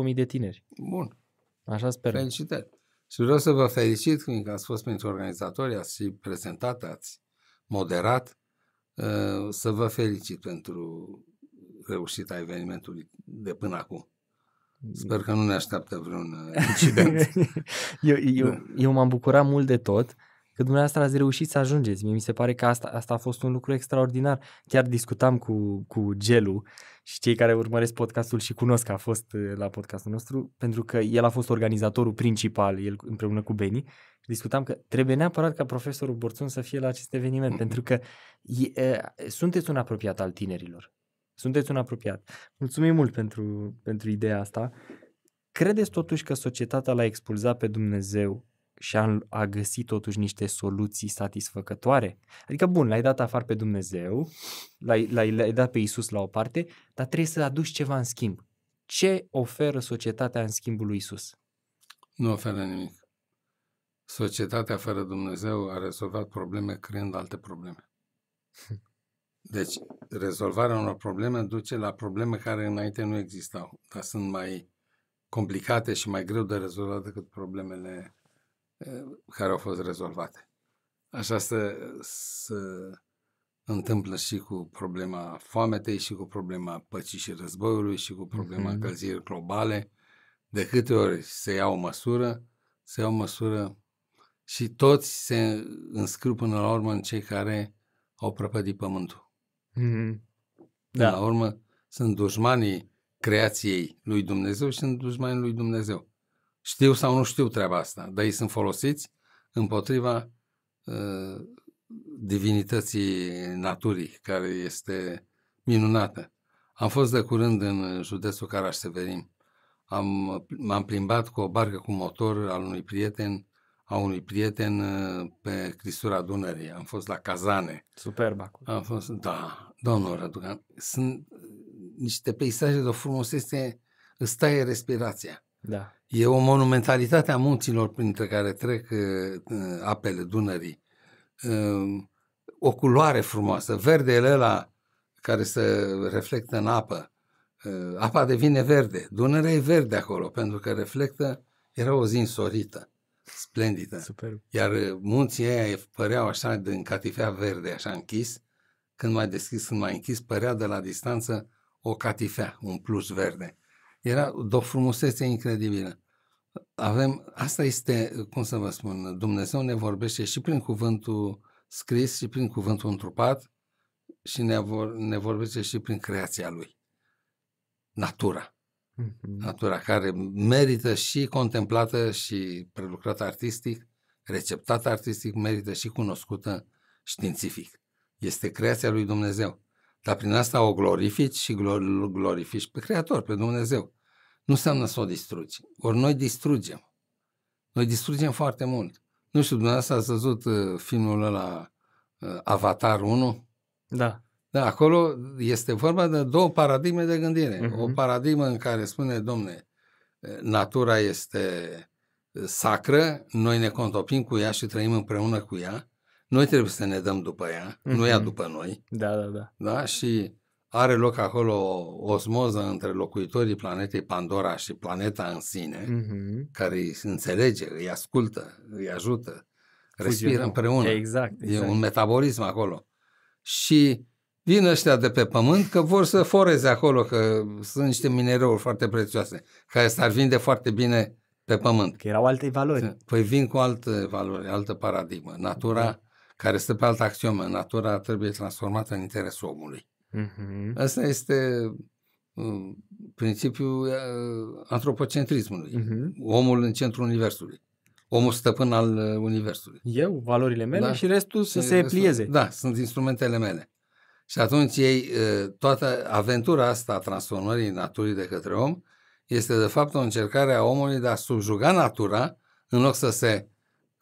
1500-2000 de tineri. Bun. Așa sperăm. Felicitări. Și vreau să vă felicit, că ați fost pentru organizatori, ați și prezentat, ați moderat. Uh, să vă felicit pentru reușita evenimentului de până acum. Sper că nu ne așteaptă vreun uh, incident. eu eu, da. eu m-am bucurat mult de tot că dumneavoastră ați reușit să ajungeți. Mie mi se pare că asta, asta a fost un lucru extraordinar. Chiar discutam cu, cu Gelu și cei care urmăresc podcastul și cunosc că a fost uh, la podcastul nostru, pentru că el a fost organizatorul principal, el împreună cu Beni, și discutam că trebuie neapărat ca profesorul Borțun să fie la acest eveniment, mm. pentru că e, sunteți un apropiat al tinerilor. Sunteți un apropiat. Mulțumim mult pentru, pentru ideea asta. Credeți totuși că societatea l-a expulzat pe Dumnezeu și a, a găsit totuși niște soluții satisfăcătoare. Adică, bun, l-ai dat afară pe Dumnezeu, l-ai, l-ai, l-ai dat pe Isus la o parte, dar trebuie să aduci ceva în schimb. Ce oferă societatea în schimbul lui Isus? Nu oferă nimic. Societatea fără Dumnezeu a rezolvat probleme creând alte probleme. Deci, rezolvarea unor probleme duce la probleme care înainte nu existau, dar sunt mai complicate și mai greu de rezolvat decât problemele care au fost rezolvate. Așa să, să întâmplă și cu problema foametei și cu problema păcii și războiului și cu problema mm-hmm. încălzirii globale. De câte ori se ia o măsură, se ia o măsură și toți se înscriu până la urmă în cei care au prăpădit pământul. Mm-hmm. Da. Până la urmă sunt dușmanii creației lui Dumnezeu și sunt dușmanii lui Dumnezeu știu sau nu știu treaba asta, dar ei sunt folosiți împotriva uh, divinității naturii, care este minunată. Am fost de curând în județul Caraș-Severin. Am, m-am plimbat cu o barcă cu motor al unui prieten, a unui prieten ă, pe Cristura Dunării. Am fost la Cazane. Superb acolo. Am fost, da, domnul Răducan. Sunt ă, niște peisaje de frumusețe, îți taie respirația. Da. E o monumentalitate a munților printre care trec uh, apele Dunării. Um, o culoare frumoasă, verdele ăla care se reflectă în apă. Uh, apa devine verde. Dunărea e verde acolo pentru că reflectă, era o zi însorită, splendidă. Super. Iar uh, munții aia păreau așa din catifea verde, așa închis. Când mai deschis, când mai închis, părea de la distanță o catifea, un plus verde. Era de o frumusețe incredibilă. Avem, asta este, cum să vă spun, Dumnezeu ne vorbește și prin cuvântul scris și prin cuvântul întrupat și ne, vor, ne vorbește și prin creația lui. Natura. Mhm. Natura care merită și contemplată și prelucrată artistic, receptată artistic, merită și cunoscută științific. Este creația lui Dumnezeu. Dar prin asta o glorifici și glorifici pe Creator, pe Dumnezeu. Nu înseamnă să o distrugi. Ori noi distrugem. Noi distrugem foarte mult. Nu știu, dumneavoastră ați văzut uh, filmul ăla uh, Avatar 1? Da. Da, acolo este vorba de două paradigme de gândire. Uh-huh. O paradigmă în care spune, domne, uh, natura este sacră, noi ne contopim cu ea și trăim împreună cu ea noi trebuie să ne dăm după ea, mm-hmm. nu ea mhm. după noi. Da, da, da. Da? Și are loc acolo o osmoză între locuitorii planetei Pandora și planeta în sine, mm-hmm. care îi înțelege, îi ascultă, îi ajută, respiră împreună. Exact, exact. E un exact. metabolism acolo. Și vin ăștia de pe pământ că vor să foreze acolo, că sunt niște minereuri foarte prețioase, care s-ar vinde foarte bine pe pământ. Că erau alte valori. Păi vin cu alte eh, valori, altă paradigmă. Natura da care stă pe altă axiomă, natura trebuie transformată în interesul omului. Uh-huh. Asta este uh, principiul uh, antropocentrismului. Uh-huh. Omul în centrul universului. Omul stăpân al uh, universului. Eu, valorile mele da? și restul să și se restul, plieze. Da, sunt instrumentele mele. Și atunci ei, toată aventura asta a transformării naturii de către om este de fapt o încercare a omului de a subjuga natura în loc să se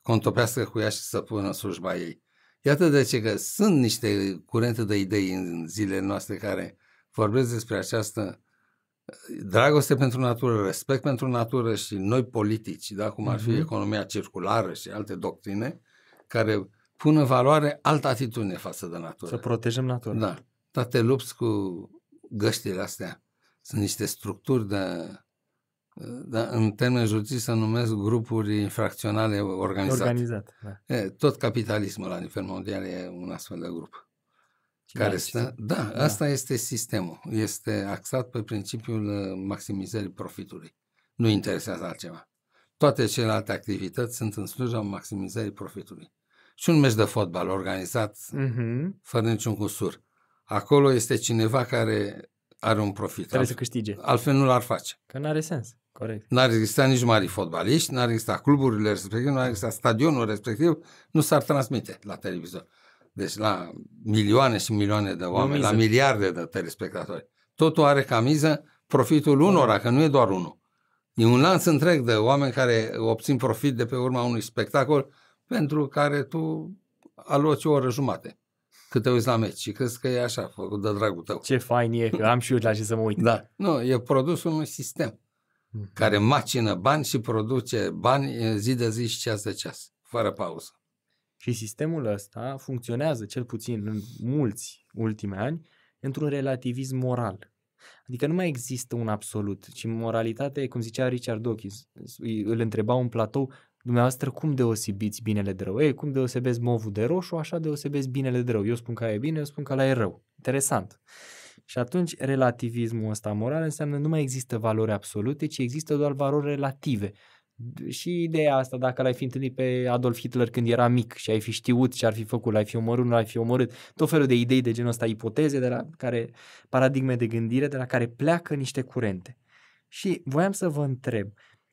contopească cu ea și să pună slujba ei. Iată de ce că sunt niște curente de idei în zilele noastre care vorbesc despre această uh, dragoste pentru natură, respect pentru natură și noi politici, da? cum ar fi mhm. economia circulară și alte doctrine, care pun în valoare altă atitudine față de natură. Să protejăm natura. Da. Dar te lupți cu găștile astea. Sunt niște structuri de da, în termen juridic se numesc grupuri infracționale organizate. Organizat, da. e, tot capitalismul la nivel mondial e un astfel de grup. Cine care stă, da, da, asta este sistemul. Este axat pe principiul uh, maximizării profitului. Nu interesează altceva. Toate celelalte activități sunt în sluja maximizării profitului. Și un meci de fotbal organizat uh-huh. fără niciun cusur. Acolo este cineva care are un profit. Trebuie altfel, să câștige. Altfel nu l-ar face. Că nu are sens. Corect. N-ar exista nici mari fotbaliști, n-ar exista cluburile respective, n-ar exista stadionul respectiv, nu s-ar transmite la televizor. Deci la milioane și milioane de oameni, la miliarde de telespectatori. Totul are ca miză profitul da. unora, că nu e doar unul. E un lanț întreg de oameni care obțin profit de pe urma unui spectacol pentru care tu aloci o oră jumate când te uiți la meci și crezi că e așa, făcut de dragul tău. Ce fain e, că am și eu la ce să mă uit. Da, nu, e produsul unui sistem mm-hmm. care macină bani și produce bani zi de zi și ceas de ceas, fără pauză. Și sistemul ăsta funcționează, cel puțin în mulți ultime ani, într-un relativism moral. Adică nu mai există un absolut, ci moralitate, cum zicea Richard Dawkins, îl întreba un platou, Dumneavoastră, cum deosebiți binele de rău? Ei, cum deosebesc movul de roșu, așa deosebesc binele de rău. Eu spun că e bine, eu spun că la e rău. Interesant. Și atunci relativismul ăsta moral înseamnă nu mai există valori absolute, ci există doar valori relative. Și ideea asta, dacă l-ai fi întâlnit pe Adolf Hitler când era mic și ai fi știut ce ar fi făcut, l-ai fi omorât, nu l-ai fi omorât, tot felul de idei de genul ăsta, ipoteze, de la care, paradigme de gândire de la care pleacă niște curente. Și voiam să vă întreb,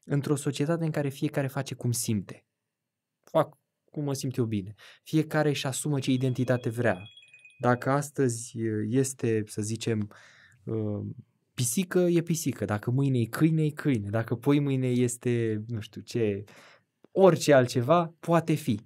într-o societate în care fiecare face cum simte. Fac cum mă simt eu bine. Fiecare își asumă ce identitate vrea. Dacă astăzi uh, este, să zicem, uh, pisică, e pisică. Dacă mâine e câine, e câine. Dacă poi mâine este, nu știu ce, orice altceva, poate fi.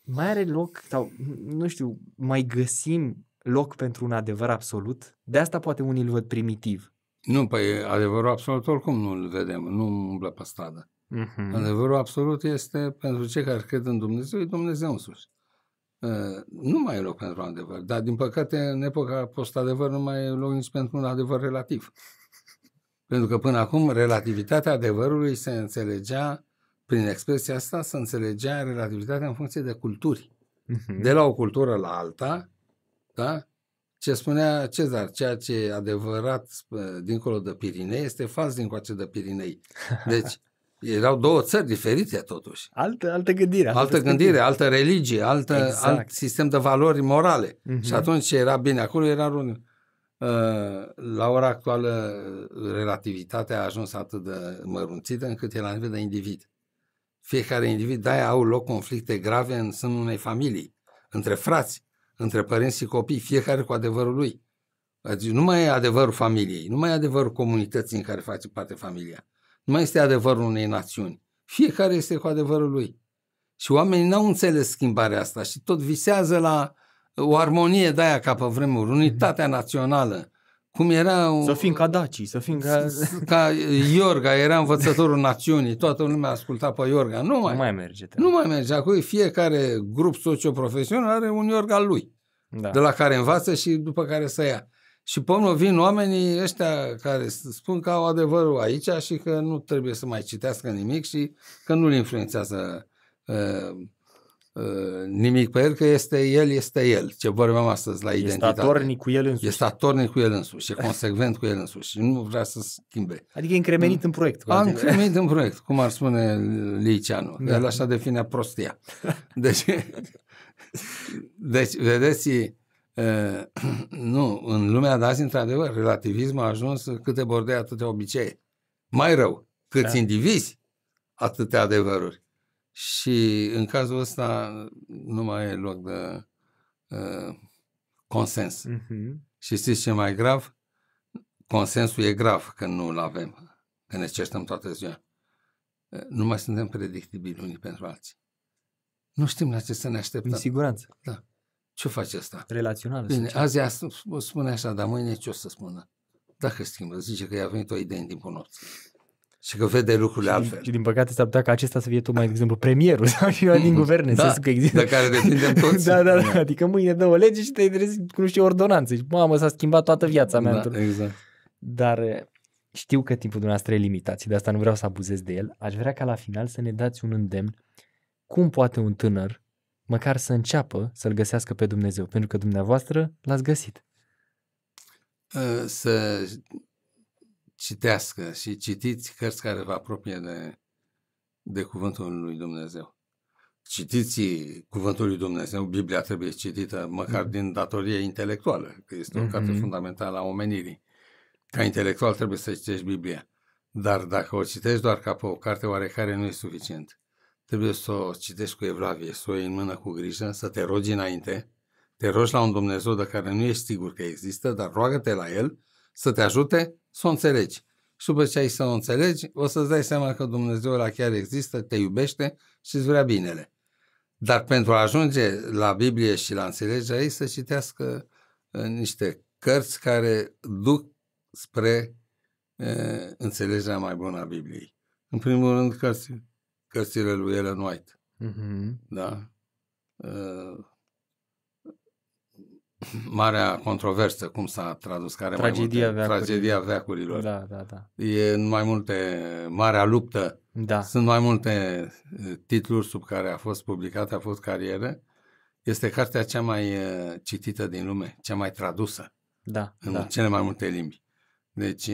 Mai are loc, sau nu știu, mai găsim loc pentru un adevăr absolut? De asta poate unii îl văd primitiv. Nu, păi adevărul absolut oricum nu îl vedem, nu umblă pe stradă. Uh-huh. Adevărul absolut este pentru cei care cred în Dumnezeu, e Dumnezeu însuși. Uh, nu mai e loc pentru adevăr, dar din păcate în epoca post-adevăr nu mai e loc nici pentru un adevăr relativ. pentru că până acum relativitatea adevărului se înțelegea, prin expresia asta, se înțelegea relativitatea în funcție de culturi. Uh-huh. De la o cultură la alta, da? Ce spunea Cezar, ceea ce e adevărat dincolo de Pirinei este fals dincoace de Pirinei. Deci, erau două țări diferite totuși. Altă, altă gândire. Altă, altă gândire, altă religie, altă, exact. alt sistem de valori morale. Uh-huh. Și atunci ce era bine acolo era un... Uh, ă, la ora actuală relativitatea a ajuns atât de mărunțită încât e la nivel de individ. Fiecare individ, de au loc conflicte grave în sânul unei familii, între frați între părinți și copii, fiecare cu adevărul lui. Adică nu mai e adevărul familiei, nu mai e adevărul comunității în care face parte familia. Nu mai este adevărul unei națiuni. Fiecare este cu adevărul lui. Și oamenii n-au înțeles schimbarea asta și tot visează la o armonie de aia ca pe vremuri, mhm. unitatea națională, cum erau... Să fim ca Daci, să fim ca... Ca Iorga, era învățătorul națiunii, toată lumea asculta pe Iorga. Nu mai, nu mai merge. Trebuie. Nu mai merge. Acum fiecare grup socioprofesional are un Iorga lui, da. de la care învață și după care să ia. Și până vin oamenii ăștia care spun că au adevărul aici și că nu trebuie să mai citească nimic și că nu-l influențează uh, nimic pe el, că este el, este el. Ce vorbeam astăzi la identitate. Este atornic cu el însuși. Este atornic cu el însuși, e consecvent cu el însuși și nu vrea să schimbe. Adică e încremenit în proiect. A încremenit în proiect, cum ar spune Liceanu. Da. El așa definea prostia. Deci, deci vedeți, nu, în lumea de azi, într-adevăr, relativismul a ajuns câte bordei, atâtea obicei. Mai rău, câți da. indivizi, atâtea adevăruri. Și în cazul ăsta nu mai e loc de uh, consens. Uh-huh. Și știți ce mai grav? Consensul e grav că nu-l avem, că ne certăm toată ziua. Uh, nu mai suntem predictibili unii pentru alții. Nu știm la ce să ne așteptăm. În siguranță. Da. Ce face asta? Relațional. Bine, azi spune așa, dar mâine ce o să spună? Dacă schimbă, zice că i-a venit o idee în timpul nopții și că vede lucrurile și altfel. Din, și din păcate s-ar putea ca acesta să fie mai de exemplu, premierul sau și eu din mhm. guverne, da, să că există. De care depindem toți. Da, da, da, da, adică mâine dă o lege și te trezi cu nu știu ordonanțe. Și, mamă, s-a schimbat toată viața mea. Da, într-un... exact. Dar eh, știu că timpul dumneavoastră e limitat și de asta nu vreau să abuzez de el. Aș vrea ca la final să ne dați un îndemn cum poate un tânăr măcar să înceapă să-L găsească pe Dumnezeu, pentru că dumneavoastră l-ați găsit. Eh, să citească și citiți cărți care vă apropie de, de Cuvântul lui Dumnezeu. Citiți Cuvântul lui Dumnezeu, Biblia trebuie citită măcar mm. din datorie intelectuală, că este o carte mm-hmm. fundamentală a omenirii. Ca intelectual trebuie să citești Biblia, dar dacă o citești doar ca pe o carte oarecare nu e suficient. Trebuie să o citești cu evlavie, să o iei în mână cu grijă, să te rogi înainte, te rogi la un Dumnezeu de care nu ești sigur că există, dar roagă-te la El să te ajute să o înțelegi. Și după ce ai să o înțelegi, o să-ți dai seama că Dumnezeu la chiar există, te iubește și îți vrea binele. Dar pentru a ajunge la Biblie și la înțelegerea ei, să citească uh, niște cărți care duc spre e, uh, înțelegerea mai bună a Bibliei. În primul rând, cărți, cărțile lui Ellen White. Mm-hmm. Da? Uh, marea controversă, cum s-a tradus, care tragedia, mai multe, veacurilor. tragedia veacurilor. Da, da, da. E în mai multe, marea luptă. Da. Sunt mai multe titluri sub care a fost publicată, a fost carieră. Este cartea cea mai citită din lume, cea mai tradusă. Da. În da. cele mai multe limbi. Deci,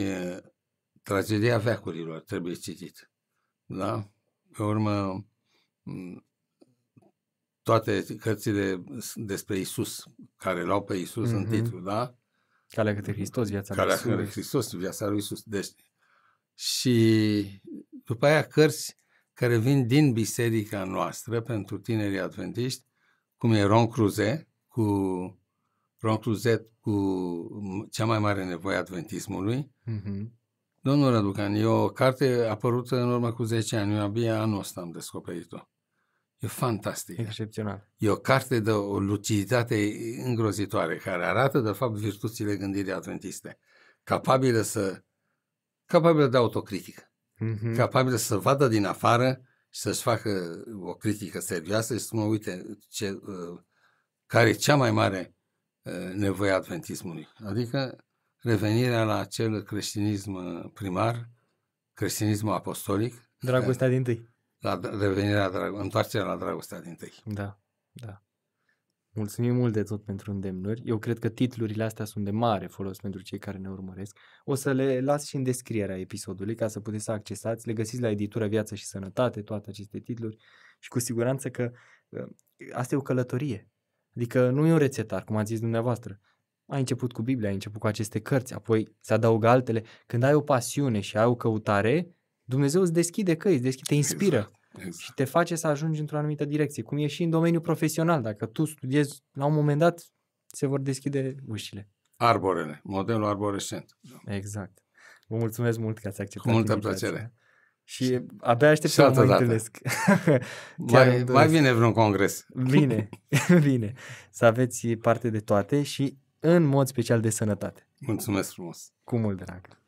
tragedia veacurilor trebuie citit. Da? Pe urmă, toate cărțile despre Isus, care l-au pe Isus mm-hmm. în mhm. titlu, da? Calea către Hristos, viața lui Isus. Calea Hristos, viața lui Isus. Deci, și după aia cărți care vin din biserica noastră pentru tinerii adventiști, cum e Ron Cruze, cu Ron Cruzet cu cea mai mare nevoie adventismului. Mm-hmm. Domnul Răducan, e o carte apărută în urmă cu 10 ani, eu abia anul ăsta am descoperit-o. E fantastic. Excepțional. E o carte de o luciditate îngrozitoare, care arată, de fapt, virtuțile gândirii adventiste. Capabilă să... capabilă de autocritică. Mm-hmm. Capabilă să vadă din afară și să-și facă o critică serioasă și să mă uite ce, uh, care e cea mai mare uh, nevoie adventismului. Adică revenirea la acel creștinism primar, creștinismul apostolic. Dragostea din tâi la revenirea, la întoarcerea la dragostea din tâi. Da, da. Mulțumim mult de tot pentru îndemnuri. Eu cred că titlurile astea sunt de mare folos pentru cei care ne urmăresc. O să le las și în descrierea episodului ca să puteți să accesați. Le găsiți la editura Viață și Sănătate, toate aceste titluri și cu siguranță că uh, asta e o călătorie. Adică nu e un rețetar, cum ați zis dumneavoastră. Ai început cu Biblia, ai început cu aceste cărți, apoi se adaugă altele. Când ai o pasiune și ai o căutare, Dumnezeu îți deschide căi, îți deschide, te exact, inspiră exact, exact. și te face să ajungi într-o anumită direcție. Cum e și în domeniul profesional, dacă tu studiezi, la un moment dat se vor deschide ușile. Arborele, modelul arborescent. Exact. Vă mulțumesc mult că ați acceptat Cu multă invitația. plăcere. Și abia aștept să mă întâlnesc. mai, mai vine vreun congres. Bine, bine. Să aveți parte de toate și în mod special de sănătate. Mulțumesc frumos. Cu mult drag.